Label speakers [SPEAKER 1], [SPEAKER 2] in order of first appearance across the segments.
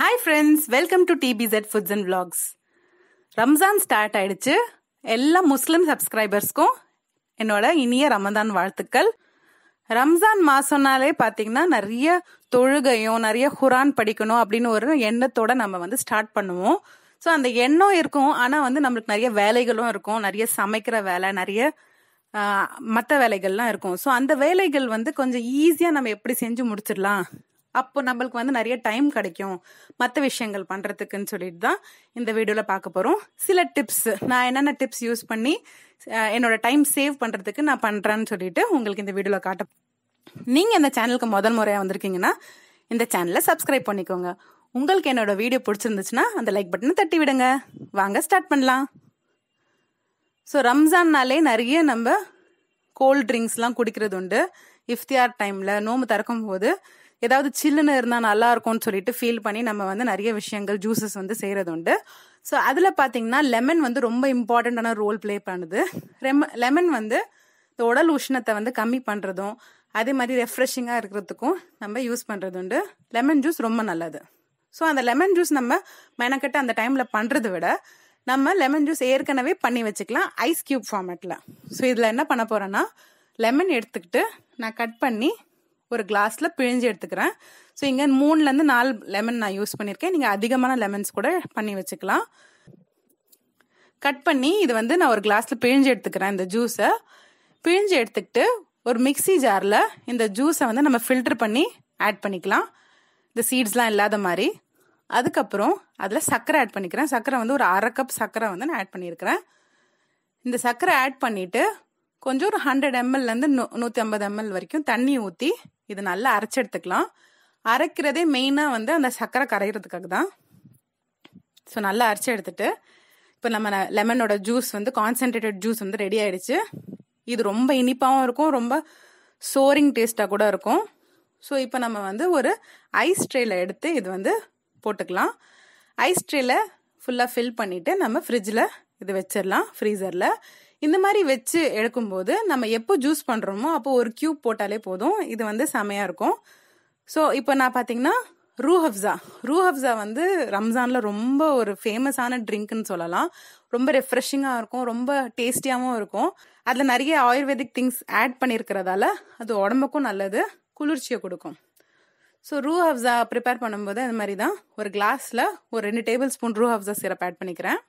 [SPEAKER 1] hi friends welcome to டிபிசெட் foods and vlogs Ramzan start ஆயிடுச்சு எல்லா முஸ்லிம் சப்ஸ்கிரைபர்ஸ்க்கும் என்னோட இனிய ரமதான் வாழ்த்துக்கள் ரம்ஜான் மாசம்னாலே பார்த்தீங்கன்னா நிறைய தொழுகையும் நிறைய குரான் படிக்கணும் அப்படின்னு ஒரு எண்ணத்தோட நம்ம வந்து ஸ்டார்ட் பண்ணுவோம் ஸோ அந்த எண்ணம் இருக்கும் ஆனால் வந்து நம்மளுக்கு நிறைய வேலைகளும் இருக்கும் நிறைய சமைக்கிற வேலை நிறைய மற்ற வேலைகள்லாம் இருக்கும் ஸோ அந்த வேலைகள் வந்து கொஞ்சம் ஈஸியாக நம்ம எப்படி செஞ்சு முடிச்சிடலாம் அப்போ நம்மளுக்கு வந்து நிறைய டைம் கிடைக்கும் மற்ற விஷயங்கள் பண்ணுறதுக்குன்னு சொல்லிட்டு தான் இந்த வீடியோவில் பார்க்க போகிறோம் சில டிப்ஸ் நான் என்னென்ன டிப்ஸ் யூஸ் பண்ணி என்னோட டைம் சேவ் பண்ணுறதுக்கு நான் பண்ணுறேன்னு சொல்லிட்டு உங்களுக்கு இந்த வீடியோவில் காட்ட நீங்கள் இந்த சேனலுக்கு முதல் முறையாக வந்திருக்கீங்கன்னா இந்த சேனலை சப்ஸ்கிரைப் பண்ணிக்கோங்க உங்களுக்கு என்னோட வீடியோ பிடிச்சிருந்துச்சுன்னா அந்த லைக் பட்டனை தட்டி விடுங்க வாங்க ஸ்டார்ட் பண்ணலாம் ஸோ ரம்ஜான்னாலே நிறைய நம்ம கோல்ட் ட்ரிங்க்ஸ்லாம் குடிக்கிறது உண்டு இஃப்தியார் டைமில் நோம்பு திறக்கும் போது ஏதாவது சில்லுன்னு இருந்தால் நல்லா இருக்கும்னு சொல்லிட்டு ஃபீல் பண்ணி நம்ம வந்து நிறைய விஷயங்கள் ஜூஸஸ் வந்து செய்கிறது உண்டு ஸோ அதில் பார்த்தீங்கன்னா லெமன் வந்து ரொம்ப இம்பார்ட்டண்ட்டான ரோல் ப்ளே பண்ணுது ரெம லெமன் வந்து இந்த உடல் உஷ்ணத்தை வந்து கம்மி பண்ணுறதும் அதே மாதிரி ரெஃப்ரெஷிங்காக இருக்கிறதுக்கும் நம்ம யூஸ் பண்ணுறது உண்டு லெமன் ஜூஸ் ரொம்ப நல்லது ஸோ அந்த லெமன் ஜூஸ் நம்ம மெனக்கட்டு அந்த டைமில் பண்ணுறத விட நம்ம லெமன் ஜூஸ் ஏற்கனவே பண்ணி வச்சுக்கலாம் ஐஸ் கியூப் ஃபார்மேட்டில் ஸோ இதில் என்ன பண்ண போகிறேன்னா லெமன் எடுத்துக்கிட்டு நான் கட் பண்ணி ஒரு கிளாஸில் பிழிஞ்சு எடுத்துக்கிறேன் ஸோ இங்கே மூணுலேருந்து நாலு லெமன் நான் யூஸ் பண்ணியிருக்கேன் நீங்கள் அதிகமான லெமன்ஸ் கூட பண்ணி வச்சுக்கலாம் கட் பண்ணி இது வந்து நான் ஒரு கிளாஸில் பிழிஞ்சு எடுத்துக்கிறேன் இந்த ஜூஸை பிழிஞ்சு எடுத்துக்கிட்டு ஒரு மிக்சி ஜாரில் இந்த ஜூஸை வந்து நம்ம ஃபில்டர் பண்ணி ஆட் பண்ணிக்கலாம் இந்த சீட்ஸ்லாம் இல்லாத மாதிரி அதுக்கப்புறம் அதில் சர்க்கரை ஆட் பண்ணிக்கிறேன் சர்க்கரை வந்து ஒரு அரை கப் சர்க்கரை வந்து நான் ஆட் பண்ணியிருக்கிறேன் இந்த சர்க்கரை ஆட் பண்ணிவிட்டு கொஞ்சம் ஒரு ஹண்ட்ரட் எம்எல்லேருந்து நூ நூற்றி ஐம்பது எம்எல் வரைக்கும் தண்ணி ஊற்றி இது நல்லா அரைச்சி எடுத்துக்கலாம் அரைக்கிறதே மெயினாக வந்து அந்த சர்க்கரை கரைகிறதுக்காக தான் ஸோ நல்லா அரைச்சி எடுத்துட்டு இப்போ நம்ம லெமனோட ஜூஸ் வந்து கான்சென்ட்ரேட்டட் ஜூஸ் வந்து ரெடி ஆயிடுச்சு இது ரொம்ப இனிப்பாகவும் இருக்கும் ரொம்ப சோரிங் டேஸ்ட்டாக கூட இருக்கும் ஸோ இப்போ நம்ம வந்து ஒரு ஐஸ் ட்ரேல எடுத்து இது வந்து போட்டுக்கலாம் ஐஸ் ட்ரேல ஃபுல்லாக ஃபில் பண்ணிவிட்டு நம்ம ஃப்ரிட்ஜில் இது வச்சிடலாம் ஃப்ரீசரில் இந்த மாதிரி வச்சு எடுக்கும்போது நம்ம எப்போ ஜூஸ் பண்ணுறோமோ அப்போ ஒரு கியூப் போட்டாலே போதும் இது வந்து செமையாக இருக்கும் ஸோ இப்போ நான் பார்த்தீங்கன்னா ரூ ஹப்ஸா ரூ வந்து ரம்ஜானில் ரொம்ப ஒரு ஃபேமஸான ட்ரிங்க்னு சொல்லலாம் ரொம்ப ரெஃப்ரெஷிங்காக இருக்கும் ரொம்ப டேஸ்டியாகவும் இருக்கும் அதில் நிறைய ஆயுர்வேதிக் திங்ஸ் ஆட் பண்ணியிருக்கிறதால அது உடம்புக்கும் நல்லது குளிர்ச்சியை கொடுக்கும் ஸோ ரூ ஹப்ஸா ப்ரிப்பேர் பண்ணும்போது அது மாதிரி தான் ஒரு கிளாஸில் ஒரு ரெண்டு tablespoon Rooh Afza syrup add பண்ணிக்கிறேன்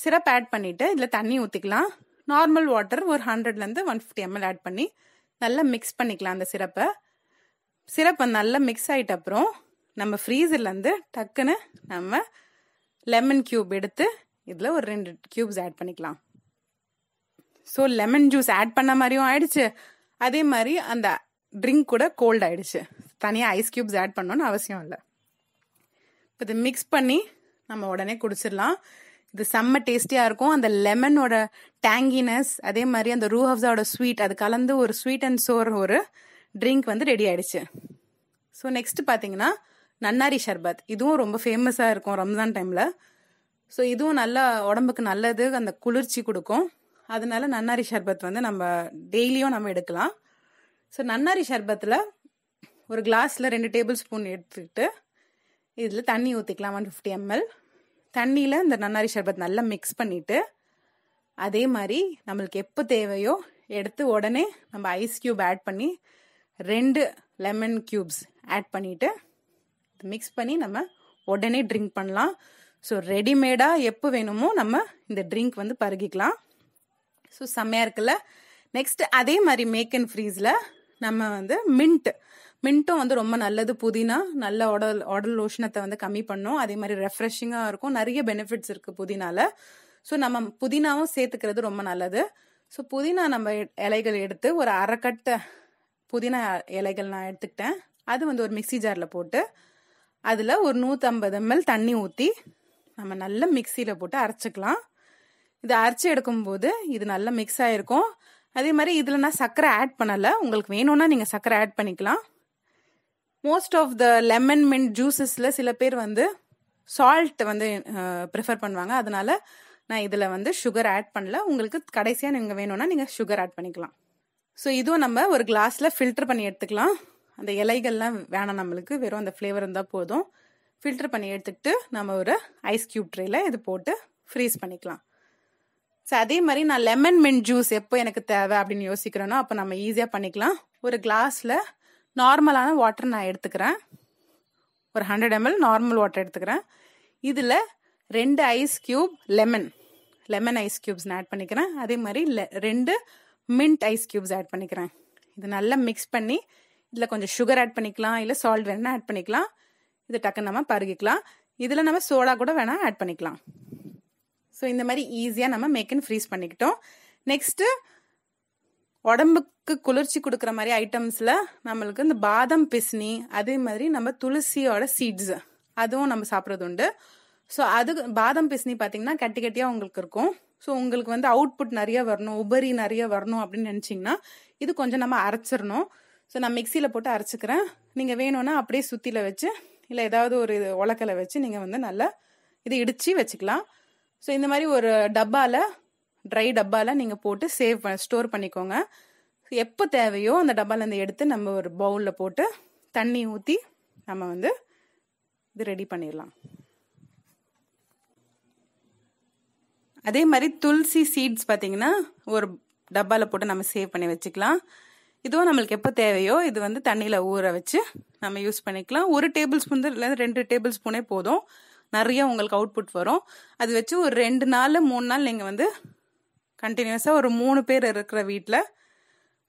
[SPEAKER 1] சிரப் ஆட் பண்ணிவிட்டு இதில் தண்ணி ஊற்றிக்கலாம் நார்மல் வாட்டர் ஒரு ஹண்ட்ரட்லேருந்து ஒன் ஃபிஃப்டி எம்எல் ஆட் பண்ணி நல்லா மிக்ஸ் பண்ணிக்கலாம் அந்த சிரப்பை சிரப்பை நல்லா மிக்ஸ் ஆகிட்ட அப்புறம் நம்ம ஃப்ரீசர்லேருந்து டக்குன்னு நம்ம லெமன் கியூப் எடுத்து இதில் ஒரு ரெண்டு கியூப்ஸ் ஆட் பண்ணிக்கலாம் ஸோ லெமன் ஜூஸ் ஆட் பண்ண மாதிரியும் ஆயிடுச்சு அதே மாதிரி அந்த ட்ரிங்க் கூட கோல்ட் ஆயிடுச்சு தனியாக ஐஸ் கியூப்ஸ் ஆட் பண்ணணும்னு அவசியம் இல்லை இப்போ இதை மிக்ஸ் பண்ணி நம்ம உடனே குடிச்சிடலாம் இது செம்ம டேஸ்டியாக இருக்கும் அந்த லெமனோட டேங்கினஸ் அதே மாதிரி அந்த ரூ ஹப்ஸாவோட ஸ்வீட் அது கலந்து ஒரு ஸ்வீட் அண்ட் சோர் ஒரு ட்ரிங்க் வந்து ரெடி ஆயிடுச்சு ஸோ நெக்ஸ்ட் பார்த்தீங்கன்னா நன்னாரி ஷர்பத் இதுவும் ரொம்ப ஃபேமஸாக இருக்கும் ரம்ஜான் டைமில் ஸோ இதுவும் நல்லா உடம்புக்கு நல்லது அந்த குளிர்ச்சி கொடுக்கும் அதனால நன்னாரி ஷர்பத் வந்து நம்ம டெய்லியும் நம்ம எடுக்கலாம் ஸோ நன்னாரி ஷர்பத்தில் ஒரு கிளாஸில் ரெண்டு டேபிள் ஸ்பூன் எடுத்துக்கிட்டு இதில் தண்ணி ஊற்றிக்கலாம் ஒன் ஃபிஃப்டி எம்எல் தண்ணியில் இந்த நன்னாரி சர்பத் நல்லா மிக்ஸ் பண்ணிவிட்டு அதே மாதிரி நம்மளுக்கு எப்போ தேவையோ எடுத்து உடனே நம்ம ஐஸ் க்யூப் ஆட் பண்ணி ரெண்டு லெமன் க்யூப்ஸ் ஆட் பண்ணிவிட்டு மிக்ஸ் பண்ணி நம்ம உடனே ட்ரிங்க் பண்ணலாம் ஸோ ரெடிமேடாக எப்போ வேணுமோ நம்ம இந்த ட்ரிங்க் வந்து பருகிக்கலாம் ஸோ செம்மையாக இருக்குல்ல நெக்ஸ்ட் அதே மாதிரி மேக் அண்ட் ஃப்ரீஸில் நம்ம வந்து மின்ட் மின்ட்டும் வந்து ரொம்ப நல்லது புதினா நல்ல உடல் உடல் லோஷனத்தை வந்து கம்மி பண்ணும் அதே மாதிரி ரெஃப்ரெஷிங்காக இருக்கும் நிறைய பெனிஃபிட்ஸ் இருக்குது புதினால ஸோ நம்ம புதினாவும் சேர்த்துக்கிறது ரொம்ப நல்லது ஸோ புதினா நம்ம இலைகள் எடுத்து ஒரு அரைக்கட்டை புதினா இலைகள் நான் எடுத்துக்கிட்டேன் அது வந்து ஒரு மிக்சி ஜாரில் போட்டு அதில் ஒரு நூற்றம்பது எம்எல் தண்ணி ஊற்றி நம்ம நல்ல மிக்சியில் போட்டு அரைச்சிக்கலாம் இது அரைச்சி எடுக்கும்போது இது நல்லா மிக்ஸ் ஆகிருக்கும் அதே மாதிரி இதில் நான் சர்க்கரை ஆட் பண்ணலை உங்களுக்கு வேணும்னா நீங்கள் சர்க்கரை ஆட் பண்ணிக்கலாம் most of the lemon mint ஜூஸஸில் சில பேர் வந்து சால்ட் வந்து ப்ரிஃபர் பண்ணுவாங்க அதனால நான் இதில் வந்து சுகர் ஆட் பண்ணல உங்களுக்கு கடைசியாக நீங்கள் வேணும்னா நீங்கள் சுகர் ஆட் பண்ணிக்கலாம் ஸோ இதுவும் நம்ம ஒரு கிளாஸில் ஃபில்டர் பண்ணி எடுத்துக்கலாம் அந்த இலைகள்லாம் வேணாம் நம்மளுக்கு வெறும் அந்த ஃப்ளேவர் இருந்தால் போதும் ஃபில்டர் பண்ணி எடுத்துக்கிட்டு நம்ம ஒரு ஐஸ் க்யூப் ட்ரேயில் இது போட்டு ஃப்ரீஸ் பண்ணிக்கலாம் ஸோ அதே மாதிரி நான் லெமன் மின்ட் ஜூஸ் எப்போ எனக்கு தேவை அப்படின்னு யோசிக்கிறேனோ அப்போ நம்ம ஈஸியாக பண்ணிக்கலாம் ஒரு கிளாஸில் நார்மலான வாட்டர் நான் எடுத்துக்கிறேன் ஒரு ஹண்ட்ரட் எம்எல் நார்மல் வாட்டர் எடுத்துக்கிறேன் இதில் ரெண்டு ice cube lemon lemon ice cubes நான் ஆட் பண்ணிக்கிறேன் அதே மாதிரி ரெண்டு மின்ட் ஐஸ் கியூப்ஸ் ஆட் பண்ணிக்கிறேன் இது நல்லா மிக்ஸ் பண்ணி இதில் கொஞ்சம் சுகர் ஆட் பண்ணிக்கலாம் இல்லை சால்ட் வேணால் ஆட் பண்ணிக்கலாம் இது டக்குன்னு நம்ம பருகிக்கலாம் இதில் நம்ம சோடா கூட வேணால் ஆட் பண்ணிக்கலாம் ஸோ இந்த மாதிரி ஈஸியாக நம்ம மேக்கன் ஃப்ரீஸ் பண்ணிக்கிட்டோம் நெக்ஸ்ட்டு உடம்புக்கு குளிர்ச்சி கொடுக்குற மாதிரி ஐட்டம்ஸில் நம்மளுக்கு இந்த பாதம் பிஸ்னி அதே மாதிரி நம்ம துளசியோட சீட்ஸ் அதுவும் நம்ம சாப்பிட்றது உண்டு ஸோ அது பாதம் பிஸ்னி பார்த்தீங்கன்னா கட்டி கட்டியாக உங்களுக்கு இருக்கும் ஸோ உங்களுக்கு வந்து அவுட்புட் நிறைய வரணும் உபரி நிறைய வரணும் அப்படின்னு நினச்சிங்கன்னா இது கொஞ்சம் நம்ம அரைச்சிடணும் ஸோ நான் மிக்சியில் போட்டு அரைச்சிக்கிறேன் நீங்கள் வேணும்னா அப்படியே சுற்றியில் வச்சு இல்லை ஏதாவது ஒரு உலக்கலை வச்சு நீங்கள் வந்து நல்லா இதை இடித்து வச்சுக்கலாம் ஸோ இந்த மாதிரி ஒரு டப்பாவில் ட்ரை டப்பாவில் நீங்கள் போட்டு சேவ் ஸ்டோர் பண்ணிக்கோங்க எப்போ தேவையோ அந்த டப்பாலேருந்து எடுத்து நம்ம ஒரு பவுலில் போட்டு தண்ணி ஊற்றி நம்ம வந்து இது ரெடி பண்ணிடலாம் அதே மாதிரி துளசி சீட்ஸ் பார்த்தீங்கன்னா ஒரு டப்பாவில் போட்டு நம்ம சேவ் பண்ணி வச்சுக்கலாம் இதுவும் நம்மளுக்கு எப்போ தேவையோ இது வந்து தண்ணியில் ஊற வச்சு நம்ம யூஸ் பண்ணிக்கலாம் ஒரு டேபிள் ஸ்பூன் இல்லை ரெண்டு டேபிள் ஸ்பூனே போதும் நிறைய உங்களுக்கு அவுட்புட் வரும் அது வச்சு ஒரு ரெண்டு நாள் மூணு நாள் நீங்கள் வந்து கண்டினியூஸாக ஒரு மூணு பேர் இருக்கிற வீட்டில்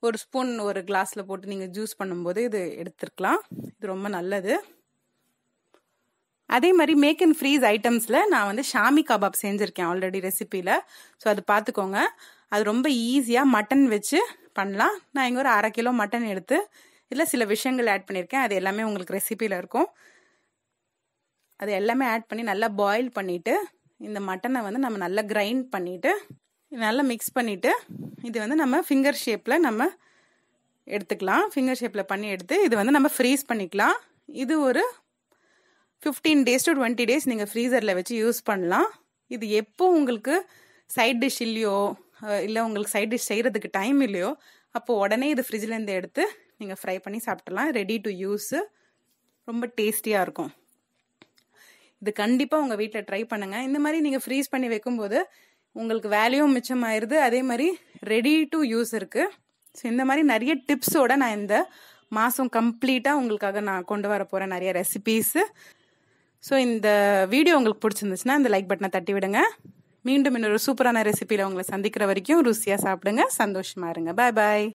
[SPEAKER 1] ஒரு ஸ்பூன் ஒரு கிளாஸில் போட்டு நீங்கள் ஜூஸ் பண்ணும்போது இது எடுத்துருக்கலாம் இது ரொம்ப நல்லது அதே மாதிரி மேக் அண்ட் ஃப்ரீஸ் ஐட்டம்ஸில் நான் வந்து ஷாமி கபாப் செஞ்சுருக்கேன் ஆல்ரெடி ரெசிப்பியில் ஸோ அது பார்த்துக்கோங்க அது ரொம்ப ஈஸியாக மட்டன் வச்சு பண்ணலாம் நான் இங்கே ஒரு அரை கிலோ மட்டன் எடுத்து இதில் சில விஷயங்கள் ஆட் பண்ணியிருக்கேன் அது எல்லாமே உங்களுக்கு ரெசிப்பியில் இருக்கும் அது எல்லாமே ஆட் பண்ணி நல்லா பாயில் பண்ணிவிட்டு இந்த மட்டனை வந்து நம்ம நல்லா கிரைண்ட் பண்ணிவிட்டு நல்லா மிக்ஸ் பண்ணிவிட்டு இது வந்து நம்ம ஃபிங்கர் ஷேப்பில் நம்ம எடுத்துக்கலாம் ஃபிங்கர் ஷேப்பில் பண்ணி எடுத்து இது வந்து நம்ம ஃப்ரீஸ் பண்ணிக்கலாம் இது ஒரு fifteen days to twenty days நீங்கள் ஃப்ரீசரில் வச்சு யூஸ் பண்ணலாம் இது எப்போ உங்களுக்கு சைட் டிஷ் இல்லையோ இல்லை உங்களுக்கு சைட் டிஷ் செய்கிறதுக்கு டைம் இல்லையோ அப்போ உடனே இது ஃப்ரிட்ஜ்லேருந்து எடுத்து நீங்கள் ஃப்ரை பண்ணி சாப்பிட்டலாம் ரெடி டு யூஸு ரொம்ப டேஸ்டியாக இருக்கும் இது கண்டிப்பாக உங்கள் வீட்டில் ட்ரை பண்ணுங்கள் இந்த மாதிரி நீங்கள் ஃப்ரீஸ் பண்ணி வைக்கும்போது உங்களுக்கு வேல்யூவும் மிச்சமாயிருது அதே மாதிரி ரெடி டு யூஸ் இருக்குது ஸோ இந்த மாதிரி நிறைய டிப்ஸோட நான் இந்த மாதம் கம்ப்ளீட்டாக உங்களுக்காக நான் கொண்டு வர போகிறேன் நிறைய ரெசிபீஸு ஸோ இந்த வீடியோ உங்களுக்கு பிடிச்சிருந்துச்சுன்னா இந்த லைக் பட்டனை தட்டி விடுங்க மீண்டும் இன்னொரு சூப்பரான ரெசிபியில் உங்களை சந்திக்கிற வரைக்கும் ருசியாக சாப்பிடுங்க சந்தோஷமாக இருங்க பாய் பாய்